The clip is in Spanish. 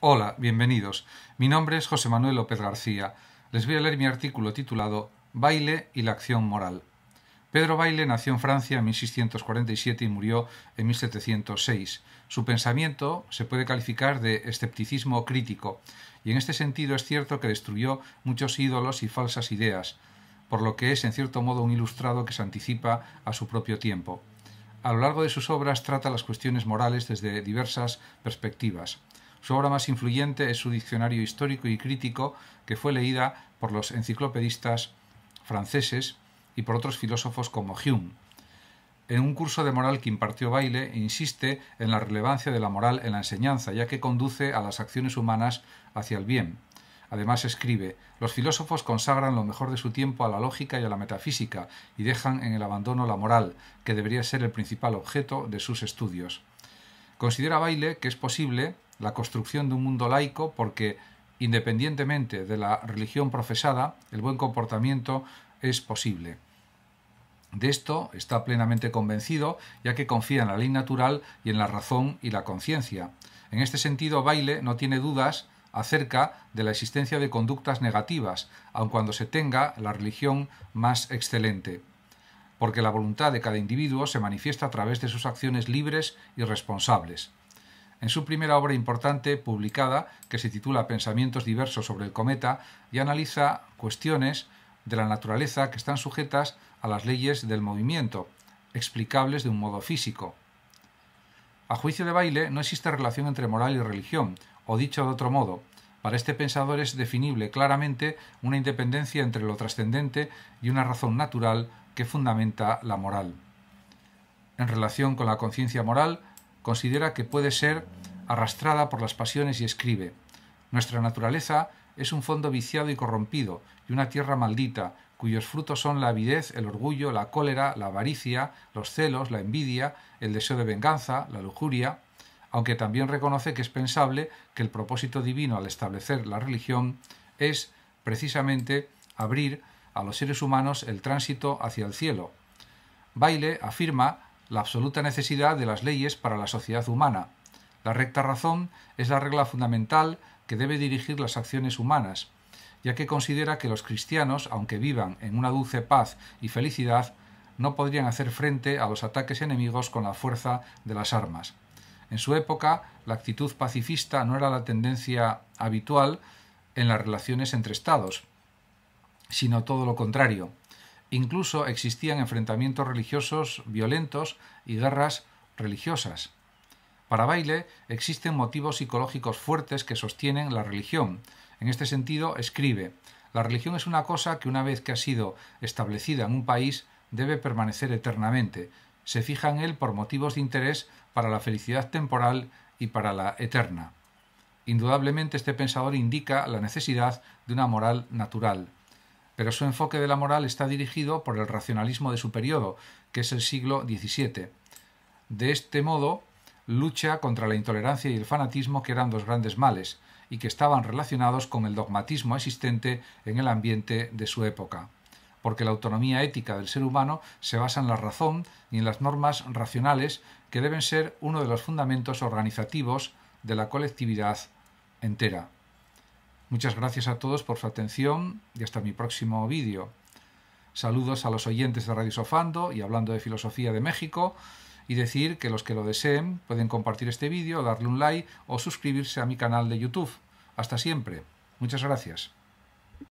Hola, bienvenidos. Mi nombre es José Manuel López García. Les voy a leer mi artículo titulado Baile y la acción moral. Pedro Baile nació en Francia en 1647 y murió en 1706. Su pensamiento se puede calificar de escepticismo crítico, y en este sentido es cierto que destruyó muchos ídolos y falsas ideas, por lo que es en cierto modo un ilustrado que se anticipa a su propio tiempo. A lo largo de sus obras trata las cuestiones morales desde diversas perspectivas. Su obra más influyente es su diccionario histórico y crítico, que fue leída por los enciclopedistas franceses y por otros filósofos como Hume. En un curso de moral que impartió Baile, insiste en la relevancia de la moral en la enseñanza, ya que conduce a las acciones humanas hacia el bien. Además escribe, los filósofos consagran lo mejor de su tiempo a la lógica y a la metafísica y dejan en el abandono la moral, que debería ser el principal objeto de sus estudios. Considera Baile que es posible la construcción de un mundo laico porque, independientemente de la religión profesada, el buen comportamiento es posible. De esto está plenamente convencido, ya que confía en la ley natural y en la razón y la conciencia. En este sentido, Baile no tiene dudas acerca de la existencia de conductas negativas, aun cuando se tenga la religión más excelente, porque la voluntad de cada individuo se manifiesta a través de sus acciones libres y responsables. En su primera obra importante publicada, que se titula Pensamientos diversos sobre el cometa, y analiza cuestiones de la naturaleza que están sujetas a las leyes del movimiento, explicables de un modo físico. A juicio de Baile, no existe relación entre moral y religión, o dicho de otro modo, para este pensador es definible claramente una independencia entre lo trascendente y una razón natural que fundamenta la moral. En relación con la conciencia moral, considera que puede ser arrastrada por las pasiones y escribe Nuestra naturaleza es un fondo viciado y corrompido, y una tierra maldita, cuyos frutos son la avidez, el orgullo, la cólera, la avaricia, los celos, la envidia, el deseo de venganza, la lujuria, aunque también reconoce que es pensable que el propósito divino al establecer la religión es precisamente abrir a los seres humanos el tránsito hacia el cielo. Baile afirma la absoluta necesidad de las leyes para la sociedad humana. La recta razón es la regla fundamental que debe dirigir las acciones humanas, ya que considera que los cristianos, aunque vivan en una dulce paz y felicidad, no podrían hacer frente a los ataques enemigos con la fuerza de las armas. En su época, la actitud pacifista no era la tendencia habitual en las relaciones entre Estados, sino todo lo contrario. Incluso existían enfrentamientos religiosos violentos y guerras religiosas. Para Baile existen motivos psicológicos fuertes que sostienen la religión. En este sentido, escribe, la religión es una cosa que una vez que ha sido establecida en un país debe permanecer eternamente. Se fija en él por motivos de interés para la felicidad temporal y para la eterna. Indudablemente este pensador indica la necesidad de una moral natural pero su enfoque de la moral está dirigido por el racionalismo de su periodo, que es el siglo XVII. De este modo, lucha contra la intolerancia y el fanatismo que eran dos grandes males, y que estaban relacionados con el dogmatismo existente en el ambiente de su época, porque la autonomía ética del ser humano se basa en la razón y en las normas racionales que deben ser uno de los fundamentos organizativos de la colectividad entera. Muchas gracias a todos por su atención y hasta mi próximo vídeo. Saludos a los oyentes de Radio Sofando y hablando de filosofía de México y decir que los que lo deseen pueden compartir este vídeo, darle un like o suscribirse a mi canal de YouTube. Hasta siempre. Muchas gracias.